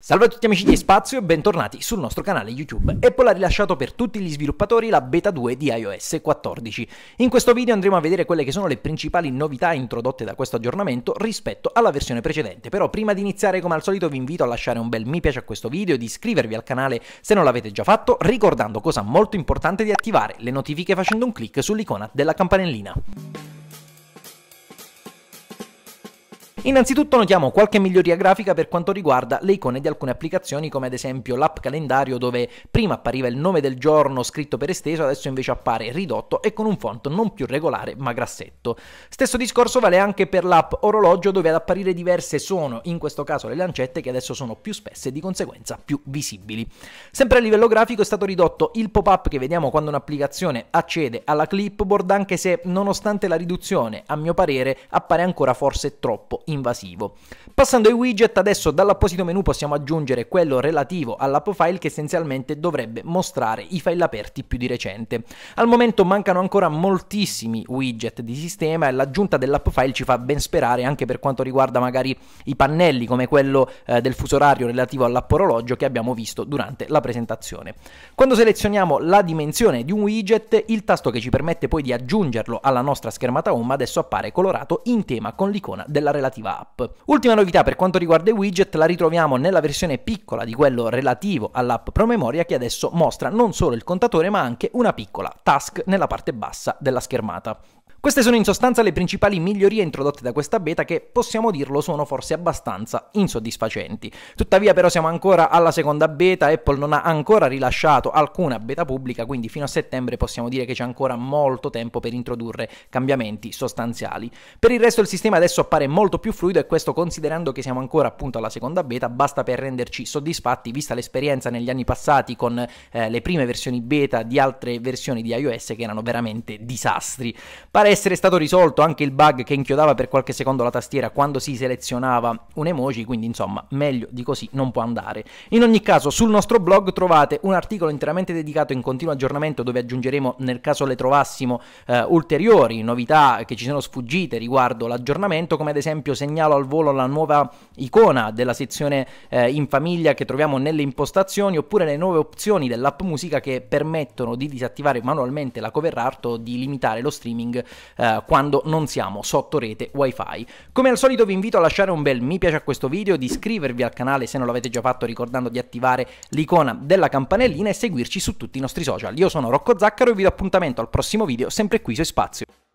Salve a tutti amici di Spazio e bentornati sul nostro canale YouTube. Apple ha rilasciato per tutti gli sviluppatori la beta 2 di iOS 14. In questo video andremo a vedere quelle che sono le principali novità introdotte da questo aggiornamento rispetto alla versione precedente, però prima di iniziare come al solito vi invito a lasciare un bel mi piace a questo video, di iscrivervi al canale se non l'avete già fatto, ricordando cosa molto importante di attivare le notifiche facendo un clic sull'icona della campanellina. Innanzitutto notiamo qualche miglioria grafica per quanto riguarda le icone di alcune applicazioni come ad esempio l'app calendario dove prima appariva il nome del giorno scritto per esteso, adesso invece appare ridotto e con un font non più regolare ma grassetto. Stesso discorso vale anche per l'app orologio dove ad apparire diverse sono in questo caso le lancette che adesso sono più spesse e di conseguenza più visibili. Sempre a livello grafico è stato ridotto il pop-up che vediamo quando un'applicazione accede alla clipboard anche se nonostante la riduzione a mio parere appare ancora forse troppo importante invasivo. Passando ai widget, adesso dall'apposito menu possiamo aggiungere quello relativo all'app file che essenzialmente dovrebbe mostrare i file aperti più di recente. Al momento mancano ancora moltissimi widget di sistema e l'aggiunta dell'app file ci fa ben sperare anche per quanto riguarda magari i pannelli come quello eh, del fuso orario relativo all'app orologio che abbiamo visto durante la presentazione. Quando selezioniamo la dimensione di un widget, il tasto che ci permette poi di aggiungerlo alla nostra schermata home adesso appare colorato in tema con l'icona della relativa relativa app. Ultima novità per quanto riguarda i widget la ritroviamo nella versione piccola di quello relativo all'app promemoria che adesso mostra non solo il contatore ma anche una piccola task nella parte bassa della schermata. Queste sono in sostanza le principali migliorie introdotte da questa beta che, possiamo dirlo, sono forse abbastanza insoddisfacenti. Tuttavia però siamo ancora alla seconda beta, Apple non ha ancora rilasciato alcuna beta pubblica, quindi fino a settembre possiamo dire che c'è ancora molto tempo per introdurre cambiamenti sostanziali. Per il resto il sistema adesso appare molto più fluido e questo considerando che siamo ancora appunto alla seconda beta, basta per renderci soddisfatti vista l'esperienza negli anni passati con eh, le prime versioni beta di altre versioni di iOS che erano veramente disastri. Pare essere stato risolto anche il bug che inchiodava per qualche secondo la tastiera quando si selezionava un emoji, quindi insomma meglio di così non può andare. In ogni caso sul nostro blog trovate un articolo interamente dedicato in continuo aggiornamento dove aggiungeremo nel caso le trovassimo eh, ulteriori novità che ci sono sfuggite riguardo l'aggiornamento, come ad esempio segnalo al volo la nuova icona della sezione eh, in famiglia che troviamo nelle impostazioni oppure le nuove opzioni dell'app musica che permettono di disattivare manualmente la cover art o di limitare lo streaming eh, quando non siamo sotto rete wifi. Come al solito vi invito a lasciare un bel mi piace a questo video, di iscrivervi al canale se non l'avete già fatto ricordando di attivare l'icona della campanellina e seguirci su tutti i nostri social. Io sono Rocco Zaccaro e vi do appuntamento al prossimo video sempre qui su Spazio.